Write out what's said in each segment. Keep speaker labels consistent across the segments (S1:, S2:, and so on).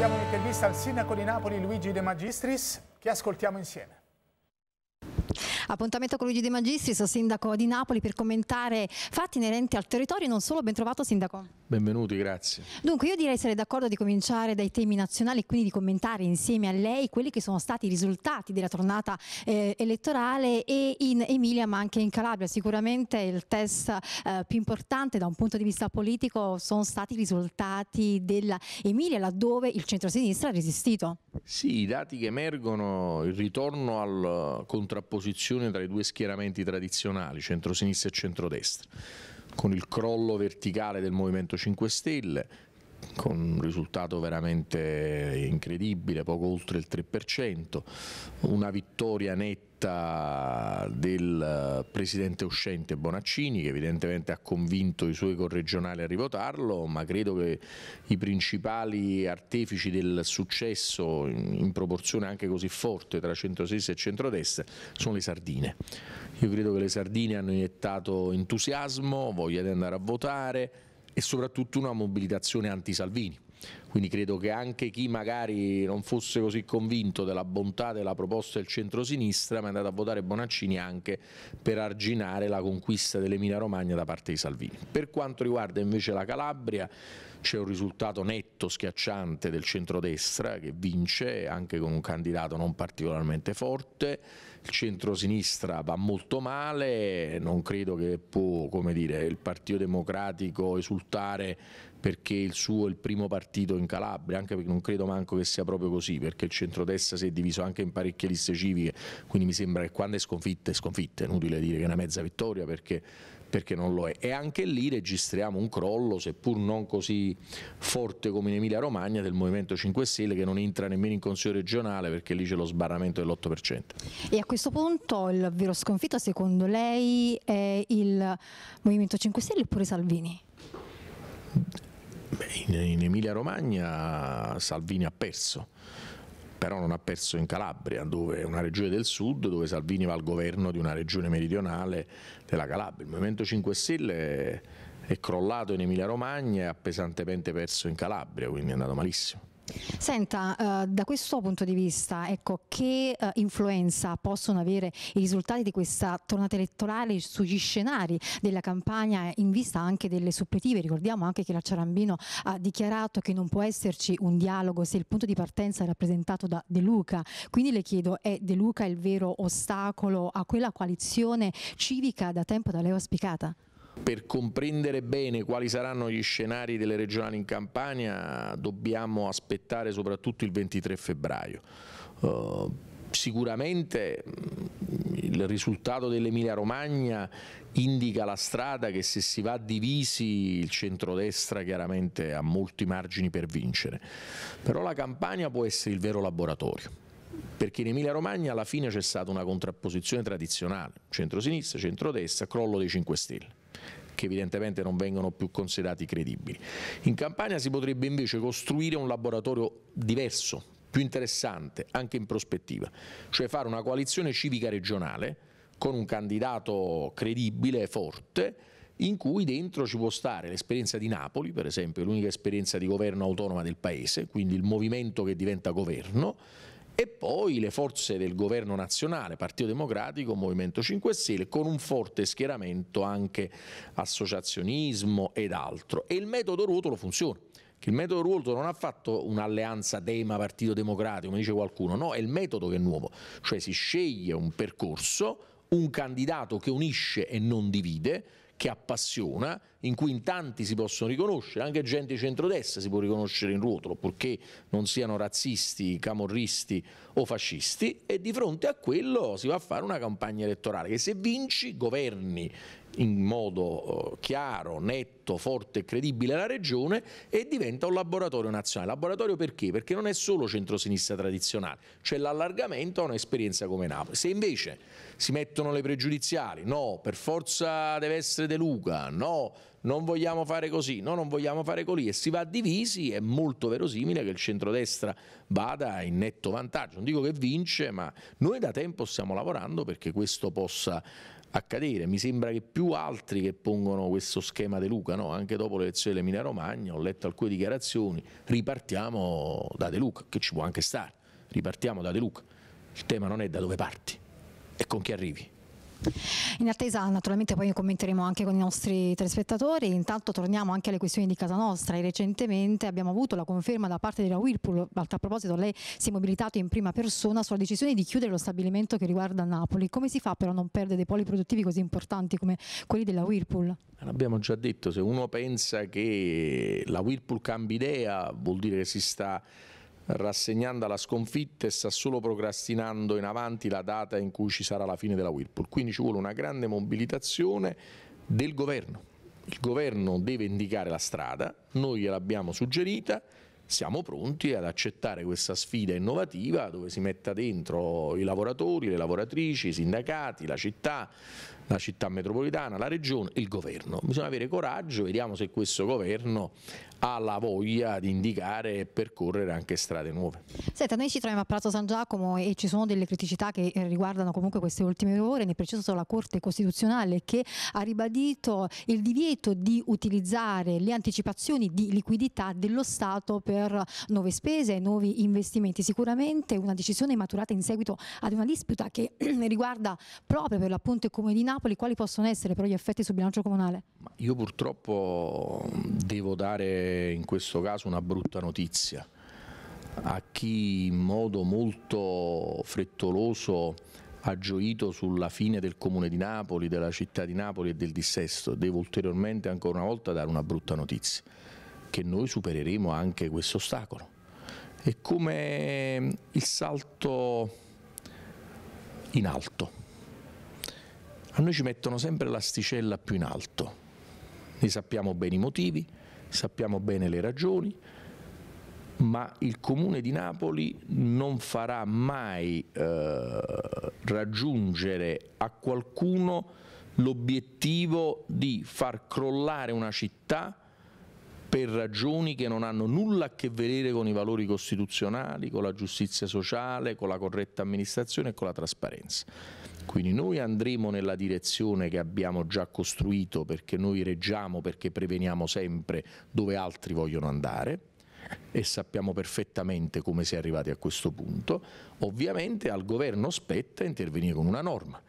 S1: Diamo un'intervista al sindaco di Napoli Luigi De Magistris che ascoltiamo insieme.
S2: Appuntamento con Luigi De Magistris, sindaco di Napoli, per commentare fatti inerenti al territorio non solo. Ben trovato, sindaco.
S1: Benvenuti, grazie.
S2: Dunque, io direi sarei d'accordo di cominciare dai temi nazionali e quindi di commentare insieme a lei quelli che sono stati i risultati della tornata eh, elettorale e in Emilia ma anche in Calabria. Sicuramente il test eh, più importante da un punto di vista politico sono stati i risultati dell'Emilia, laddove il centro-sinistra ha resistito.
S1: Sì, i dati che emergono, il ritorno alla eh, contrapposizione divisione tra i due schieramenti tradizionali, centrosinistra e centrodestra. Con il crollo verticale del Movimento 5 Stelle, con un risultato veramente incredibile, poco oltre il 3%, una vittoria netta del eh, presidente uscente Bonaccini che evidentemente ha convinto i suoi corregionali a rivotarlo ma credo che i principali artefici del successo in proporzione anche così forte tra centrosinistra e centrodestra sono le sardine io credo che le sardine hanno iniettato entusiasmo, voglia di andare a votare e soprattutto una mobilitazione anti-Salvini. Quindi credo che anche chi magari non fosse così convinto della bontà della proposta del centrosinistra ma è andato a votare Bonaccini anche per arginare la conquista dell'Emilia Romagna da parte di Salvini. Per quanto riguarda invece la Calabria, c'è un risultato netto, schiacciante del centrodestra che vince anche con un candidato non particolarmente forte, il centrosinistra va molto male, non credo che può dire, il Partito Democratico esultare perché il suo è il primo partito in Calabria, anche perché non credo manco che sia proprio così, perché il centrodestra si è diviso anche in parecchie liste civiche, quindi mi sembra che quando è sconfitta è sconfitta, è inutile dire che è una mezza vittoria perché perché non lo è. E anche lì registriamo un crollo, seppur non così forte come in Emilia Romagna, del Movimento 5 Stelle che non entra nemmeno in Consiglio regionale perché lì c'è lo sbarramento dell'8%.
S2: E a questo punto il vero sconfitto secondo lei è il Movimento 5 Stelle oppure Salvini?
S1: Beh, in Emilia Romagna Salvini ha perso però non ha perso in Calabria, dove una regione del sud, dove Salvini va al governo di una regione meridionale della Calabria. Il Movimento 5 Stelle è crollato in Emilia Romagna e ha pesantemente perso in Calabria, quindi è andato malissimo.
S2: Senta, eh, da questo punto di vista, ecco, che eh, influenza possono avere i risultati di questa tornata elettorale sugli scenari della campagna in vista anche delle suppletive? Ricordiamo anche che la Ciarambino ha dichiarato che non può esserci un dialogo se il punto di partenza è rappresentato da De Luca, quindi le chiedo, è De Luca il vero ostacolo a quella coalizione civica da tempo da lei auspicata?
S1: per comprendere bene quali saranno gli scenari delle regionali in Campania dobbiamo aspettare soprattutto il 23 febbraio. Eh, sicuramente mm, il risultato dell'Emilia Romagna indica la strada che se si va divisi il centrodestra chiaramente ha molti margini per vincere, però la Campania può essere il vero laboratorio perché in Emilia Romagna alla fine c'è stata una contrapposizione tradizionale, centro-sinistra, centro-destra, crollo dei 5 Stelle che evidentemente non vengono più considerati credibili. In Campania si potrebbe invece costruire un laboratorio diverso, più interessante, anche in prospettiva, cioè fare una coalizione civica regionale con un candidato credibile e forte, in cui dentro ci può stare l'esperienza di Napoli, per esempio, l'unica esperienza di governo autonoma del Paese, quindi il movimento che diventa governo, e poi le forze del governo nazionale, Partito Democratico, Movimento 5 Stelle, con un forte schieramento anche associazionismo ed altro. E il metodo ruotolo funziona il metodo Ruotolo non ha fatto un'alleanza tema partito democratico, come dice qualcuno, no, è il metodo che è nuovo, cioè si sceglie un percorso, un candidato che unisce e non divide, che appassiona, in cui in tanti si possono riconoscere, anche gente di centrodestra si può riconoscere in ruotolo, purché non siano razzisti, camorristi o fascisti, e di fronte a quello si va a fare una campagna elettorale che se vinci governi in modo eh, chiaro, netto, forte e credibile la regione e diventa un laboratorio nazionale. Laboratorio perché? Perché non è solo centrosinistra tradizionale, cioè l'allargamento a un'esperienza come Napoli. Se invece si mettono le pregiudiziali, no, per forza deve essere De Luca, no, non vogliamo fare così, no, non vogliamo fare così e si va divisi, è molto verosimile che il centrodestra vada in netto vantaggio. Non dico che vince, ma noi da tempo stiamo lavorando perché questo possa accadere. Mi sembra che più altri che pongono questo schema De Luca, no? anche dopo le elezioni dell'Emilia Romagna, ho letto alcune dichiarazioni, ripartiamo da De Luca, che ci può anche stare, ripartiamo da De Luca. Il tema non è da dove parti, è con chi arrivi.
S2: In attesa naturalmente poi commenteremo anche con i nostri telespettatori, intanto torniamo anche alle questioni di casa nostra e recentemente abbiamo avuto la conferma da parte della Whirlpool, a tal proposito lei si è mobilitato in prima persona sulla decisione di chiudere lo stabilimento che riguarda Napoli, come si fa però a non perdere dei poli produttivi così importanti come quelli della Whirlpool?
S1: Eh, l'abbiamo già detto, se uno pensa che la Whirlpool cambia idea vuol dire che si sta rassegnando alla sconfitta e sta solo procrastinando in avanti la data in cui ci sarà la fine della Whirlpool. Quindi ci vuole una grande mobilitazione del governo. Il governo deve indicare la strada, noi gliel'abbiamo suggerita, siamo pronti ad accettare questa sfida innovativa dove si metta dentro i lavoratori, le lavoratrici, i sindacati, la città, la città metropolitana, la regione, il governo. Bisogna avere coraggio, vediamo se questo governo ha la voglia di indicare e percorrere anche strade nuove.
S2: Senta, noi ci troviamo a Palazzo San Giacomo e ci sono delle criticità che eh, riguardano comunque queste ultime ore, nel preciso la Corte Costituzionale che ha ribadito il divieto di utilizzare le anticipazioni di liquidità dello Stato per nuove spese e nuovi investimenti. Sicuramente una decisione maturata in seguito ad una disputa che riguarda proprio per l'appunto il Comune di Napoli Napoli, quali possono essere però gli effetti sul bilancio comunale?
S1: Io purtroppo devo dare in questo caso una brutta notizia a chi in modo molto frettoloso ha gioito sulla fine del comune di Napoli, della città di Napoli e del dissesto, devo ulteriormente ancora una volta dare una brutta notizia, che noi supereremo anche questo ostacolo. È
S2: come
S1: il salto in alto noi ci mettono sempre l'asticella più in alto. Ne sappiamo bene i motivi, sappiamo bene le ragioni, ma il comune di Napoli non farà mai eh, raggiungere a qualcuno l'obiettivo di far crollare una città per ragioni che non hanno nulla a che vedere con i valori costituzionali, con la giustizia sociale, con la corretta amministrazione e con la trasparenza. Quindi noi andremo nella direzione che abbiamo già costruito perché noi reggiamo, perché preveniamo sempre dove altri vogliono andare e sappiamo perfettamente come si è arrivati a questo punto, ovviamente al governo spetta intervenire con una norma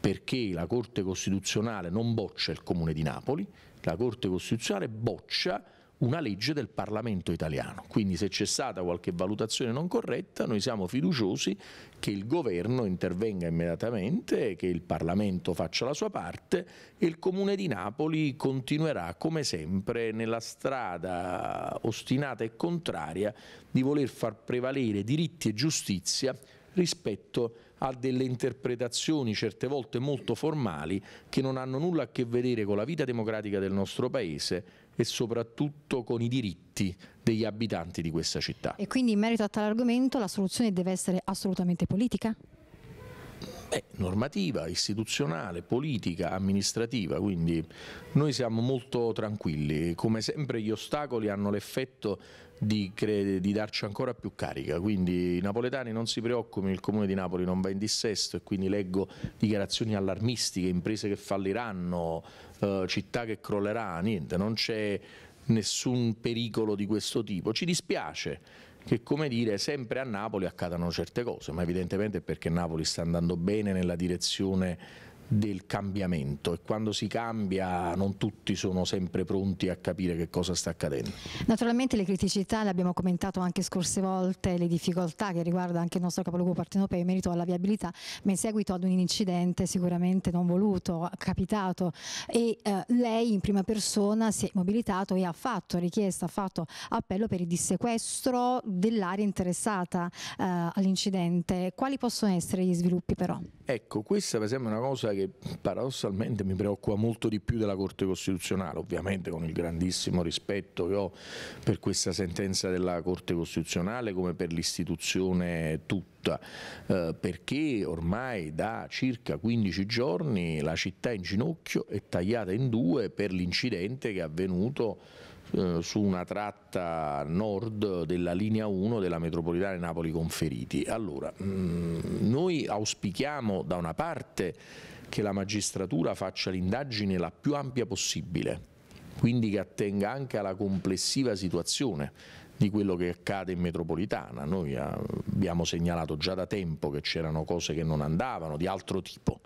S1: perché la Corte Costituzionale non boccia il Comune di Napoli, la Corte Costituzionale boccia una legge del Parlamento italiano. Quindi se c'è stata qualche valutazione non corretta, noi siamo fiduciosi che il governo intervenga immediatamente, che il Parlamento faccia la sua parte e il Comune di Napoli continuerà come sempre nella strada ostinata e contraria di voler far prevalere diritti e giustizia rispetto a delle interpretazioni certe volte molto formali che non hanno nulla a che vedere con la vita democratica del nostro Paese e soprattutto con i diritti degli abitanti di questa città.
S2: E quindi in merito a tale argomento la soluzione deve essere assolutamente politica?
S1: Beh, normativa, istituzionale, politica, amministrativa, quindi noi siamo molto tranquilli, come sempre gli ostacoli hanno l'effetto di, di, darci ancora più carica, quindi i napoletani non si preoccupino, il Comune di Napoli non va in dissesto e quindi leggo dichiarazioni allarmistiche, imprese che falliranno, eh, città che crollerà, niente, non c'è nessun pericolo di questo tipo, ci dispiace che come dire sempre a Napoli accadono certe cose, ma evidentemente perché Napoli sta andando bene nella direzione del cambiamento e quando si cambia non tutti sono sempre pronti a capire che cosa sta accadendo.
S2: Naturalmente le criticità, le abbiamo commentato anche scorse volte, le difficoltà che riguarda anche il nostro capoluogo partenopeo in merito alla viabilità, ma in seguito ad un incidente sicuramente non voluto, capitato e eh, lei in prima persona si è mobilitato e ha fatto richiesta, ha fatto appello per il dissequestro dell'area interessata eh, all'incidente. Quali possono essere gli sviluppi però?
S1: Ecco, questa per esempio è una cosa che che paradossalmente mi preoccupa molto di più della Corte Costituzionale, ovviamente con il grandissimo rispetto che ho per questa sentenza della Corte Costituzionale come per l'istituzione tutta, eh, perché ormai da circa 15 giorni la città è in ginocchio e tagliata in due per l'incidente che è avvenuto eh, su una tratta nord della linea 1 della metropolitana Napoli Conferiti. Allora, mm, noi auspichiamo da una parte che la magistratura faccia l'indagine la più ampia possibile, quindi che attenga anche alla complessiva situazione di quello che accade in metropolitana. Noi eh, abbiamo segnalato già da tempo che c'erano cose che non andavano, di altro tipo.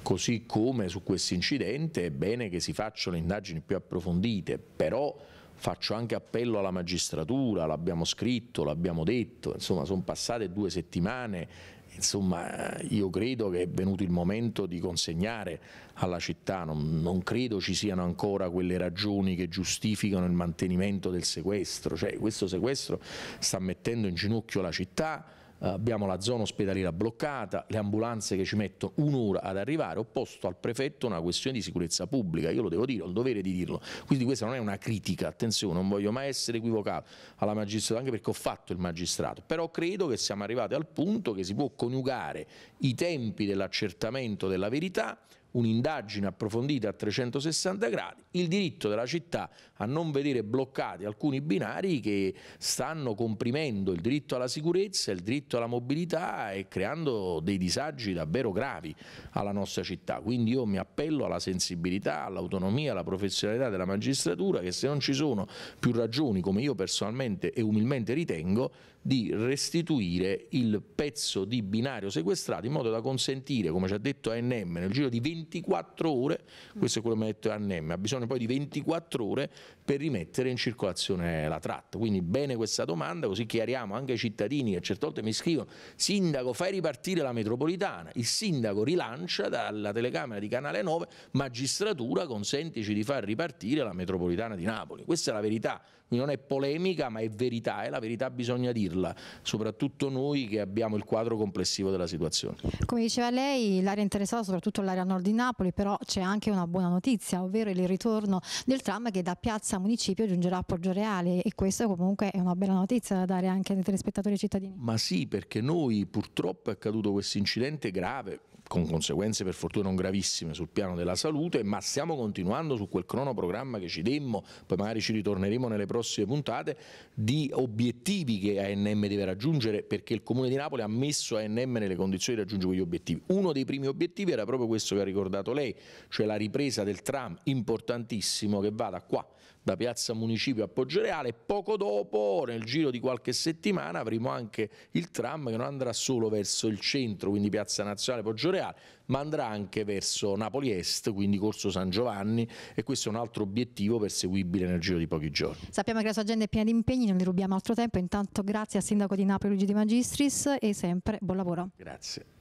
S1: Così come su questo incidente è bene che si facciano indagini più approfondite, però faccio anche appello alla magistratura, l'abbiamo scritto, l'abbiamo detto, insomma sono passate due settimane insomma io credo che è venuto il momento di consegnare alla città, non, non, credo ci siano ancora quelle ragioni che giustificano il mantenimento del sequestro, cioè questo sequestro sta mettendo in ginocchio la città, abbiamo la zona ospedaliera bloccata, le ambulanze che ci mettono un'ora ad arrivare, ho posto al prefetto una questione di sicurezza pubblica, io lo devo dire, ho il dovere di dirlo, quindi questa non è una critica, attenzione, non voglio mai essere equivocato alla magistratura, anche perché ho fatto il magistrato, però credo che siamo arrivati al punto che si può coniugare i tempi dell'accertamento della verità un'indagine approfondita a 360 gradi, il diritto della città a non vedere bloccati alcuni binari che stanno comprimendo il diritto alla sicurezza, il diritto alla mobilità e creando dei disagi davvero gravi alla nostra città. Quindi io mi appello alla sensibilità, all'autonomia, alla professionalità della magistratura che se non ci sono più ragioni, come io personalmente e umilmente ritengo, di restituire il pezzo di binario sequestrato in modo da consentire, come ci ha detto ANM, nel giro di 24 ore, questo è quello che mi ha detto ANM, ha bisogno poi di 24 ore per rimettere in circolazione la tratta. Quindi bene questa domanda, così chiariamo anche ai cittadini che a certe volte mi scrivono sindaco fai ripartire la metropolitana, il sindaco rilancia dalla telecamera di Canale 9 magistratura consentici di far ripartire la metropolitana di Napoli. Questa è la verità, quindi non è polemica ma è verità e la verità bisogna dirla, soprattutto noi che abbiamo il quadro complessivo della situazione.
S2: Come diceva lei, l'area interessata soprattutto l'area nord di Napoli, però c'è anche una buona notizia, ovvero il ritorno del tram che da piazza Piazza Municipio giungerà a Poggioreale e questa comunque è una bella notizia da dare anche ai telespettatori cittadini.
S1: Ma sì, perché noi purtroppo è accaduto questo incidente grave, con conseguenze per fortuna non gravissime sul piano della salute, ma stiamo continuando su quel cronoprogramma che ci demmo, poi magari ci ritorneremo nelle prossime puntate, di obiettivi che ANM deve raggiungere perché il Comune di Napoli ha messo ANM nelle condizioni di raggiungere quegli obiettivi. Uno dei primi obiettivi era proprio questo che ha ricordato lei, cioè la ripresa del tram importantissimo che va da qua da Piazza Municipio a Poggioreale. Poco dopo, nel giro di qualche settimana, avremo anche il tram che non andrà solo verso il centro, quindi Piazza Nazionale Poggioreale, ma andrà anche verso Napoli Est, quindi Corso San Giovanni e questo è un altro obiettivo perseguibile nel giro di pochi giorni.
S2: Sappiamo che la sua agenda è piena di impegni, non le rubiamo altro tempo, intanto grazie al Sindaco di Napoli Luigi Di Magistris e sempre buon lavoro. Grazie.